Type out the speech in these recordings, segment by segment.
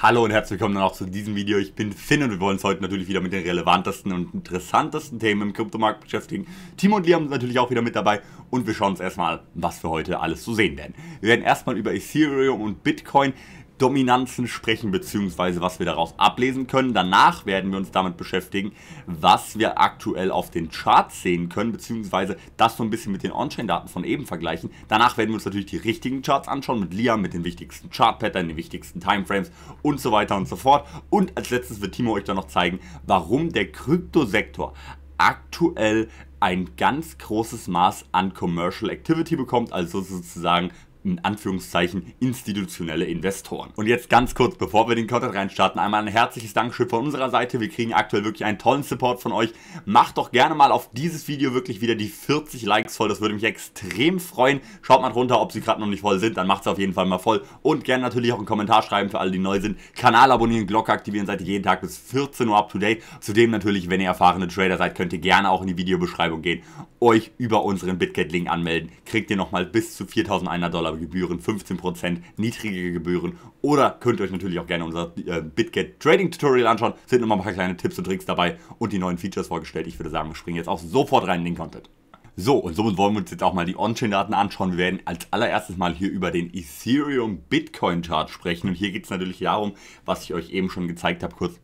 Hallo und herzlich willkommen dann auch zu diesem Video. Ich bin Finn und wir wollen uns heute natürlich wieder mit den relevantesten und interessantesten Themen im Kryptomarkt beschäftigen. Timo und Liam sind natürlich auch wieder mit dabei und wir schauen uns erstmal, was wir heute alles zu sehen werden. Wir werden erstmal über Ethereum und Bitcoin Dominanzen sprechen, beziehungsweise was wir daraus ablesen können. Danach werden wir uns damit beschäftigen, was wir aktuell auf den Charts sehen können, beziehungsweise das so ein bisschen mit den On-Chain-Daten von eben vergleichen. Danach werden wir uns natürlich die richtigen Charts anschauen mit Liam, mit den wichtigsten Chart-Pattern, den wichtigsten Timeframes und so weiter und so fort. Und als letztes wird Timo euch dann noch zeigen, warum der Kryptosektor aktuell ein ganz großes Maß an Commercial Activity bekommt, also sozusagen in Anführungszeichen institutionelle Investoren. Und jetzt ganz kurz, bevor wir den Content reinstarten, einmal ein herzliches Dankeschön von unserer Seite. Wir kriegen aktuell wirklich einen tollen Support von euch. Macht doch gerne mal auf dieses Video wirklich wieder die 40 Likes voll. Das würde mich extrem freuen. Schaut mal drunter, ob sie gerade noch nicht voll sind. Dann macht es auf jeden Fall mal voll. Und gerne natürlich auch einen Kommentar schreiben für alle, die neu sind. Kanal abonnieren, Glocke aktivieren. Seid ihr jeden Tag bis 14 Uhr up to date. Zudem natürlich, wenn ihr erfahrene Trader seid, könnt ihr gerne auch in die Videobeschreibung gehen, euch über unseren BitGet-Link anmelden. Kriegt ihr nochmal bis zu 4100 Dollar Gebühren, 15% niedrigere Gebühren oder könnt ihr euch natürlich auch gerne unser äh, BitGet Trading Tutorial anschauen. Sind nochmal ein paar kleine Tipps und Tricks dabei und die neuen Features vorgestellt. Ich würde sagen, wir springen jetzt auch sofort rein in den Content. So, und somit wollen wir uns jetzt auch mal die On-Chain-Daten anschauen. Wir werden als allererstes mal hier über den Ethereum Bitcoin Chart sprechen. Und hier geht es natürlich darum, was ich euch eben schon gezeigt habe, kurz,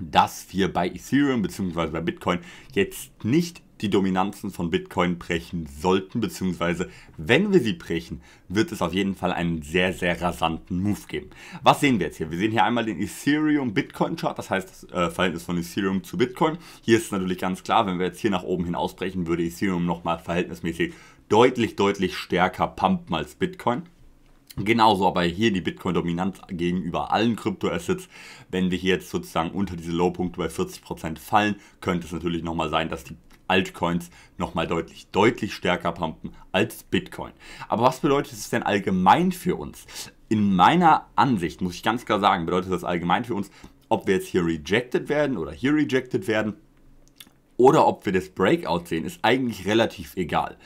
dass wir bei Ethereum bzw. bei Bitcoin jetzt nicht die Dominanzen von Bitcoin brechen sollten, beziehungsweise wenn wir sie brechen, wird es auf jeden Fall einen sehr, sehr rasanten Move geben. Was sehen wir jetzt hier? Wir sehen hier einmal den Ethereum Bitcoin Chart, das heißt das äh, Verhältnis von Ethereum zu Bitcoin. Hier ist natürlich ganz klar, wenn wir jetzt hier nach oben hin ausbrechen, würde Ethereum nochmal verhältnismäßig deutlich, deutlich stärker pumpen als Bitcoin. Genauso aber hier die Bitcoin-Dominanz gegenüber allen Kryptoassets. Wenn wir hier jetzt sozusagen unter diese Low-Punkte bei 40% fallen, könnte es natürlich nochmal sein, dass die Altcoins nochmal deutlich, deutlich stärker pumpen als Bitcoin. Aber was bedeutet es denn allgemein für uns? In meiner Ansicht, muss ich ganz klar sagen, bedeutet das allgemein für uns, ob wir jetzt hier rejected werden oder hier rejected werden oder ob wir das Breakout sehen, ist eigentlich relativ egal.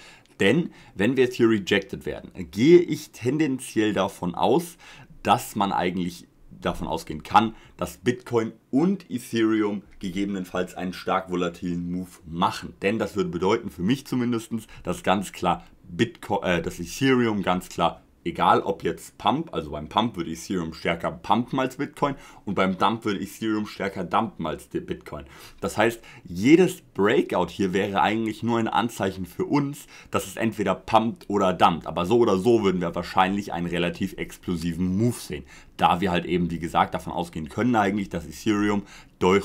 Denn wenn wir jetzt hier rejected werden, gehe ich tendenziell davon aus, dass man eigentlich davon ausgehen kann, dass Bitcoin und Ethereum gegebenenfalls einen stark volatilen Move machen. Denn das würde bedeuten, für mich zumindest, dass ganz klar Bitcoin, äh, dass Ethereum ganz klar egal ob jetzt Pump, also beim Pump würde Ethereum stärker pumpen als Bitcoin und beim Dump würde Ethereum stärker dumpen als Bitcoin. Das heißt, jedes Breakout hier wäre eigentlich nur ein Anzeichen für uns, dass es entweder pumpt oder dumpt. Aber so oder so würden wir wahrscheinlich einen relativ explosiven Move sehen. Da wir halt eben, wie gesagt, davon ausgehen können eigentlich, dass Ethereum durch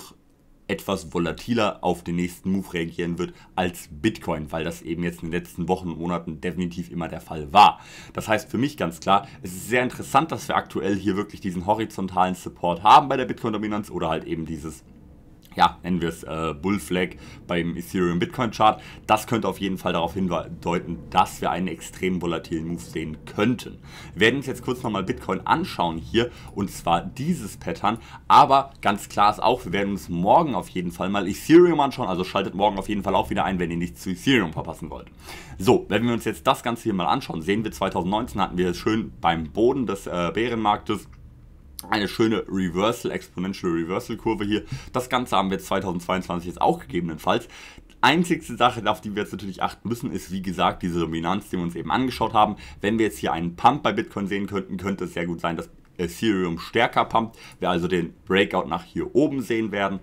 etwas volatiler auf den nächsten Move reagieren wird als Bitcoin, weil das eben jetzt in den letzten Wochen und Monaten definitiv immer der Fall war. Das heißt für mich ganz klar, es ist sehr interessant, dass wir aktuell hier wirklich diesen horizontalen Support haben bei der Bitcoin-Dominanz oder halt eben dieses ja, nennen wir es äh, Bull Flag beim Ethereum Bitcoin Chart. Das könnte auf jeden Fall darauf hindeuten, dass wir einen extrem volatilen Move sehen könnten. Wir werden uns jetzt kurz nochmal Bitcoin anschauen hier und zwar dieses Pattern. Aber ganz klar ist auch, wir werden uns morgen auf jeden Fall mal Ethereum anschauen. Also schaltet morgen auf jeden Fall auch wieder ein, wenn ihr nichts zu Ethereum verpassen wollt. So, wenn wir uns jetzt das Ganze hier mal anschauen, sehen wir 2019 hatten wir es schön beim Boden des äh, Bärenmarktes eine schöne Reversal, Exponential Reversal Kurve hier. Das Ganze haben wir 2022 jetzt auch gegebenenfalls. Einzigste Sache, auf die wir jetzt natürlich achten müssen, ist wie gesagt diese Dominanz, die wir uns eben angeschaut haben. Wenn wir jetzt hier einen Pump bei Bitcoin sehen könnten, könnte es sehr gut sein, dass Ethereum stärker pumpt. Wir also den Breakout nach hier oben sehen werden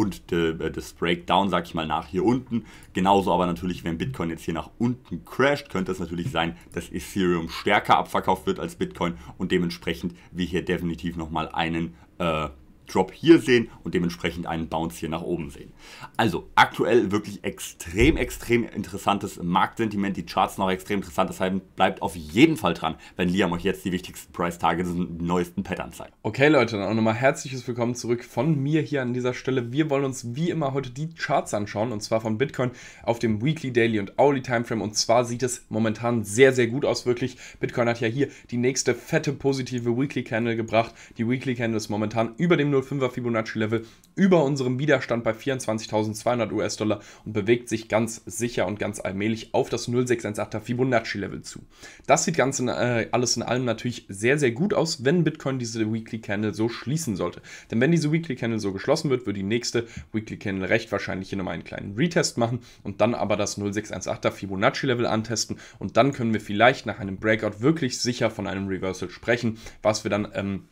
und äh, das Breakdown, sag ich mal, nach hier unten. Genauso aber natürlich, wenn Bitcoin jetzt hier nach unten crasht, könnte es natürlich sein, dass Ethereum stärker abverkauft wird als Bitcoin und dementsprechend wir hier definitiv nochmal einen äh, Drop hier sehen und dementsprechend einen Bounce hier nach oben sehen. Also aktuell wirklich extrem, extrem interessantes Marktsentiment, die Charts noch extrem interessant, deshalb bleibt auf jeden Fall dran, wenn Liam euch jetzt die wichtigsten Price-Targets und neuesten Pattern zeigt. Okay Leute, dann auch nochmal herzliches Willkommen zurück von mir hier an dieser Stelle. Wir wollen uns wie immer heute die Charts anschauen und zwar von Bitcoin auf dem Weekly, Daily und Hourly Timeframe und zwar sieht es momentan sehr, sehr gut aus wirklich. Bitcoin hat ja hier die nächste fette positive Weekly Candle gebracht. Die Weekly Candle ist momentan über dem 0 0,05er Fibonacci-Level über unserem Widerstand bei 24.200 US-Dollar und bewegt sich ganz sicher und ganz allmählich auf das 0,618er Fibonacci-Level zu. Das sieht ganz in, äh, alles in allem natürlich sehr, sehr gut aus, wenn Bitcoin diese Weekly Candle so schließen sollte. Denn wenn diese Weekly Candle so geschlossen wird, wird die nächste Weekly Candle recht wahrscheinlich hier nochmal einen kleinen Retest machen und dann aber das 0,618er Fibonacci-Level antesten und dann können wir vielleicht nach einem Breakout wirklich sicher von einem Reversal sprechen, was wir dann ähm,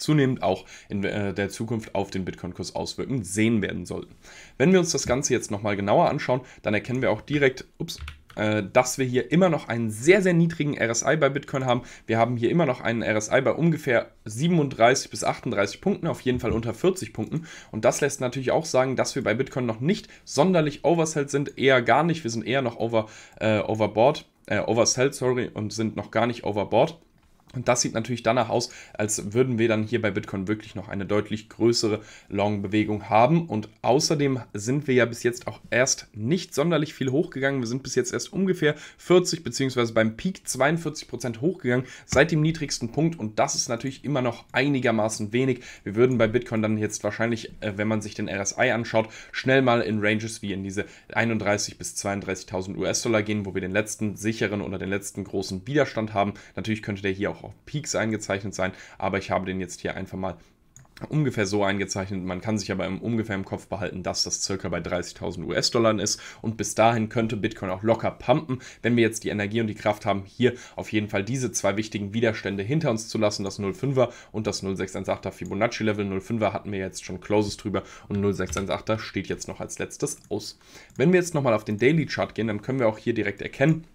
zunehmend auch in äh, der Zukunft auf den Bitcoin-Kurs auswirken sehen werden sollten. Wenn wir uns das Ganze jetzt nochmal genauer anschauen, dann erkennen wir auch direkt, ups, äh, dass wir hier immer noch einen sehr, sehr niedrigen RSI bei Bitcoin haben. Wir haben hier immer noch einen RSI bei ungefähr 37 bis 38 Punkten, auf jeden Fall unter 40 Punkten. Und das lässt natürlich auch sagen, dass wir bei Bitcoin noch nicht sonderlich oversold sind, eher gar nicht. Wir sind eher noch over, äh, overboard, äh, oversold, sorry, und sind noch gar nicht overboard. Und das sieht natürlich danach aus, als würden wir dann hier bei Bitcoin wirklich noch eine deutlich größere Long-Bewegung haben. Und außerdem sind wir ja bis jetzt auch erst nicht sonderlich viel hochgegangen. Wir sind bis jetzt erst ungefähr 40 beziehungsweise beim Peak 42 Prozent hochgegangen seit dem niedrigsten Punkt. Und das ist natürlich immer noch einigermaßen wenig. Wir würden bei Bitcoin dann jetzt wahrscheinlich, äh, wenn man sich den RSI anschaut, schnell mal in Ranges wie in diese 31.000 bis 32.000 US-Dollar gehen, wo wir den letzten sicheren oder den letzten großen Widerstand haben. Natürlich könnte der hier auch auch auf Peaks eingezeichnet sein, aber ich habe den jetzt hier einfach mal ungefähr so eingezeichnet. Man kann sich aber im, ungefähr im Kopf behalten, dass das circa bei 30.000 US-Dollar ist und bis dahin könnte Bitcoin auch locker pumpen, wenn wir jetzt die Energie und die Kraft haben, hier auf jeden Fall diese zwei wichtigen Widerstände hinter uns zu lassen, das 0,5er und das 0,618er Fibonacci Level. 0,5er hatten wir jetzt schon Closes drüber und 0,618er steht jetzt noch als letztes aus. Wenn wir jetzt nochmal auf den Daily Chart gehen, dann können wir auch hier direkt erkennen,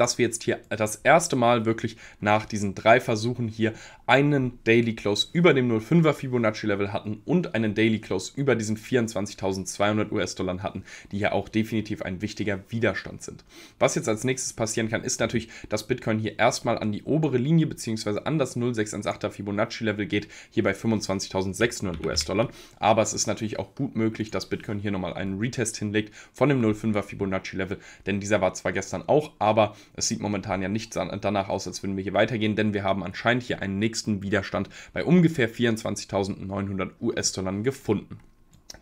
dass wir jetzt hier das erste Mal wirklich nach diesen drei Versuchen hier einen Daily Close über dem 05er Fibonacci Level hatten und einen Daily Close über diesen 24.200 US-Dollar hatten, die ja auch definitiv ein wichtiger Widerstand sind. Was jetzt als nächstes passieren kann, ist natürlich, dass Bitcoin hier erstmal an die obere Linie bzw. an das 0618er Fibonacci Level geht, hier bei 25.600 US-Dollar. Aber es ist natürlich auch gut möglich, dass Bitcoin hier nochmal einen Retest hinlegt von dem 05er Fibonacci Level, denn dieser war zwar gestern auch, aber es sieht momentan ja nicht danach aus, als würden wir hier weitergehen, denn wir haben anscheinend hier einen nächsten Widerstand bei ungefähr 24.900 US-Dollar gefunden.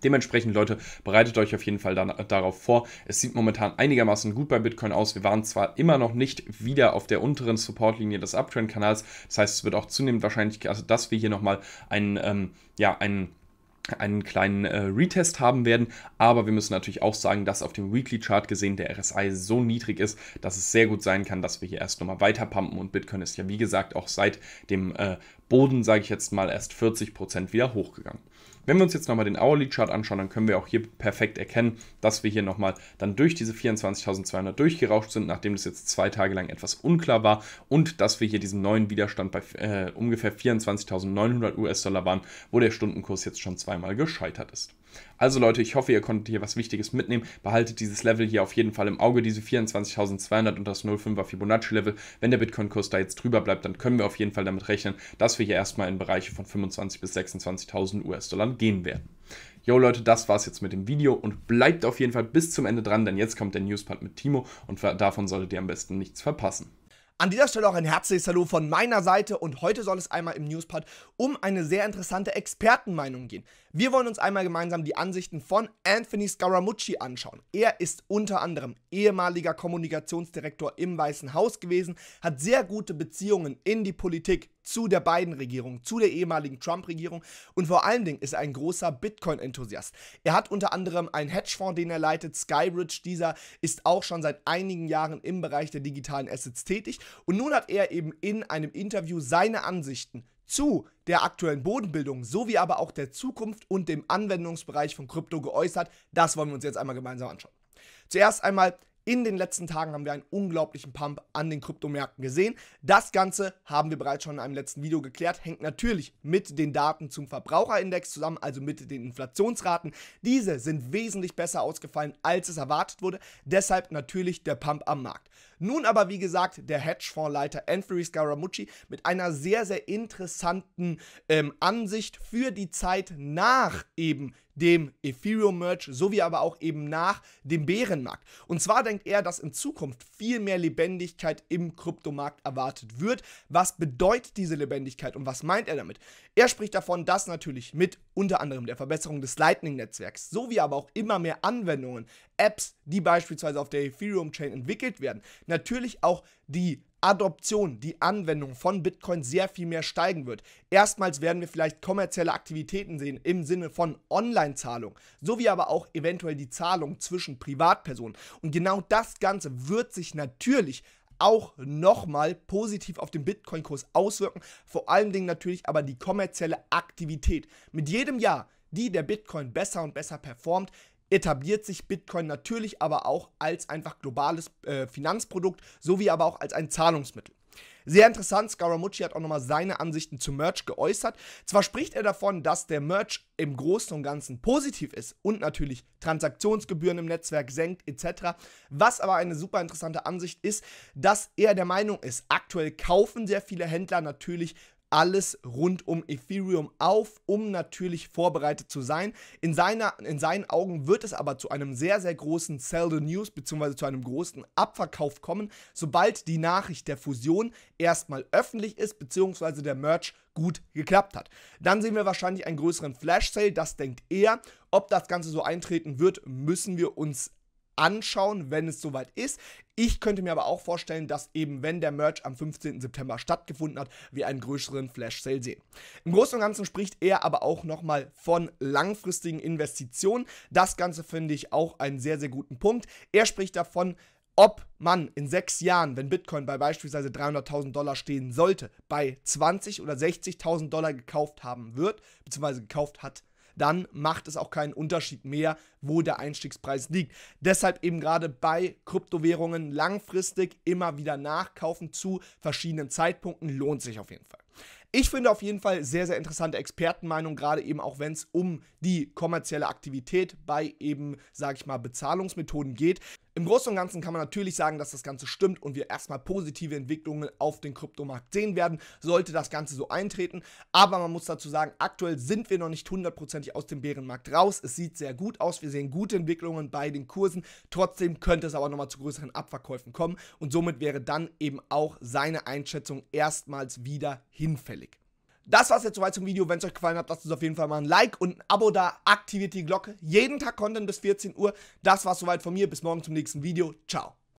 Dementsprechend, Leute, bereitet euch auf jeden Fall dann, darauf vor. Es sieht momentan einigermaßen gut bei Bitcoin aus. Wir waren zwar immer noch nicht wieder auf der unteren Supportlinie des Uptrend-Kanals. Das heißt, es wird auch zunehmend wahrscheinlich, also dass wir hier nochmal einen, ähm, ja, einen einen kleinen äh, Retest haben werden. Aber wir müssen natürlich auch sagen, dass auf dem Weekly Chart gesehen der RSI so niedrig ist, dass es sehr gut sein kann, dass wir hier erst nochmal weiter pumpen. Und Bitcoin ist ja, wie gesagt, auch seit dem äh, Boden, sage ich jetzt mal, erst 40% wieder hochgegangen. Wenn wir uns jetzt nochmal den Hourly Chart anschauen, dann können wir auch hier perfekt erkennen, dass wir hier nochmal dann durch diese 24.200 durchgerauscht sind, nachdem das jetzt zwei Tage lang etwas unklar war und dass wir hier diesen neuen Widerstand bei äh, ungefähr 24.900 US-Dollar waren, wo der Stundenkurs jetzt schon zweimal gescheitert ist. Also Leute, ich hoffe, ihr konntet hier was Wichtiges mitnehmen. Behaltet dieses Level hier auf jeden Fall im Auge, diese 24.200 und das 0,5er Fibonacci-Level. Wenn der Bitcoin-Kurs da jetzt drüber bleibt, dann können wir auf jeden Fall damit rechnen, dass wir hier erstmal in Bereiche von 25.000 bis 26.000 US-Dollar gehen werden. Jo Leute, das war's jetzt mit dem Video und bleibt auf jeden Fall bis zum Ende dran, denn jetzt kommt der Newspart mit Timo und davon solltet ihr am besten nichts verpassen. An dieser Stelle auch ein herzliches Hallo von meiner Seite und heute soll es einmal im Newspart um eine sehr interessante Expertenmeinung gehen. Wir wollen uns einmal gemeinsam die Ansichten von Anthony Scaramucci anschauen. Er ist unter anderem ehemaliger Kommunikationsdirektor im Weißen Haus gewesen, hat sehr gute Beziehungen in die Politik, zu der Biden-Regierung, zu der ehemaligen Trump-Regierung und vor allen Dingen ist er ein großer Bitcoin-Enthusiast. Er hat unter anderem einen Hedgefonds, den er leitet, Skybridge. Dieser ist auch schon seit einigen Jahren im Bereich der digitalen Assets tätig und nun hat er eben in einem Interview seine Ansichten zu der aktuellen Bodenbildung sowie aber auch der Zukunft und dem Anwendungsbereich von Krypto geäußert. Das wollen wir uns jetzt einmal gemeinsam anschauen. Zuerst einmal in den letzten Tagen haben wir einen unglaublichen Pump an den Kryptomärkten gesehen. Das Ganze haben wir bereits schon in einem letzten Video geklärt, hängt natürlich mit den Daten zum Verbraucherindex zusammen, also mit den Inflationsraten. Diese sind wesentlich besser ausgefallen, als es erwartet wurde. Deshalb natürlich der Pump am Markt. Nun aber, wie gesagt, der Hedgefondsleiter Anthony Scaramucci mit einer sehr, sehr interessanten ähm, Ansicht für die Zeit nach eben dem Ethereum-Merch sowie aber auch eben nach dem Bärenmarkt. Und zwar denkt er, dass in Zukunft viel mehr Lebendigkeit im Kryptomarkt erwartet wird. Was bedeutet diese Lebendigkeit und was meint er damit? Er spricht davon, dass natürlich mit unter anderem der Verbesserung des Lightning-Netzwerks sowie aber auch immer mehr Anwendungen, Apps, die beispielsweise auf der Ethereum-Chain entwickelt werden, natürlich auch die Adoption, die Anwendung von Bitcoin sehr viel mehr steigen wird. Erstmals werden wir vielleicht kommerzielle Aktivitäten sehen im Sinne von Online-Zahlung, sowie aber auch eventuell die Zahlung zwischen Privatpersonen. Und genau das Ganze wird sich natürlich auch nochmal positiv auf den Bitcoin-Kurs auswirken, vor allen Dingen natürlich aber die kommerzielle Aktivität. Mit jedem Jahr, die der Bitcoin besser und besser performt, etabliert sich Bitcoin natürlich aber auch als einfach globales äh, Finanzprodukt sowie aber auch als ein Zahlungsmittel. Sehr interessant, Scaramucci hat auch nochmal seine Ansichten zu Merch geäußert. Zwar spricht er davon, dass der Merch im Großen und Ganzen positiv ist und natürlich Transaktionsgebühren im Netzwerk senkt etc. Was aber eine super interessante Ansicht ist, dass er der Meinung ist, aktuell kaufen sehr viele Händler natürlich alles rund um Ethereum auf, um natürlich vorbereitet zu sein. In, seiner, in seinen Augen wird es aber zu einem sehr, sehr großen Sell the News bzw. zu einem großen Abverkauf kommen, sobald die Nachricht der Fusion erstmal öffentlich ist bzw. der Merch gut geklappt hat. Dann sehen wir wahrscheinlich einen größeren Flash Sale, das denkt er. Ob das Ganze so eintreten wird, müssen wir uns anschauen, wenn es soweit ist. Ich könnte mir aber auch vorstellen, dass eben, wenn der Merch am 15. September stattgefunden hat, wir einen größeren Flash-Sale sehen. Im Großen und Ganzen spricht er aber auch nochmal von langfristigen Investitionen. Das Ganze finde ich auch einen sehr, sehr guten Punkt. Er spricht davon, ob man in sechs Jahren, wenn Bitcoin bei beispielsweise 300.000 Dollar stehen sollte, bei 20 oder 60.000 Dollar gekauft haben wird, beziehungsweise gekauft hat, dann macht es auch keinen Unterschied mehr, wo der Einstiegspreis liegt. Deshalb eben gerade bei Kryptowährungen langfristig immer wieder nachkaufen zu verschiedenen Zeitpunkten lohnt sich auf jeden Fall. Ich finde auf jeden Fall sehr, sehr interessante Expertenmeinung, gerade eben auch wenn es um die kommerzielle Aktivität bei eben, sage ich mal, Bezahlungsmethoden geht. Im Großen und Ganzen kann man natürlich sagen, dass das Ganze stimmt und wir erstmal positive Entwicklungen auf den Kryptomarkt sehen werden, sollte das Ganze so eintreten. Aber man muss dazu sagen, aktuell sind wir noch nicht hundertprozentig aus dem Bärenmarkt raus. Es sieht sehr gut aus, wir sehen gute Entwicklungen bei den Kursen. Trotzdem könnte es aber nochmal zu größeren Abverkäufen kommen und somit wäre dann eben auch seine Einschätzung erstmals wieder hinfällig. Das war es jetzt soweit zum Video. Wenn es euch gefallen hat, lasst uns auf jeden Fall mal ein Like und ein Abo da. Aktiviert die Glocke. Jeden Tag Content bis 14 Uhr. Das war es soweit von mir. Bis morgen zum nächsten Video. Ciao.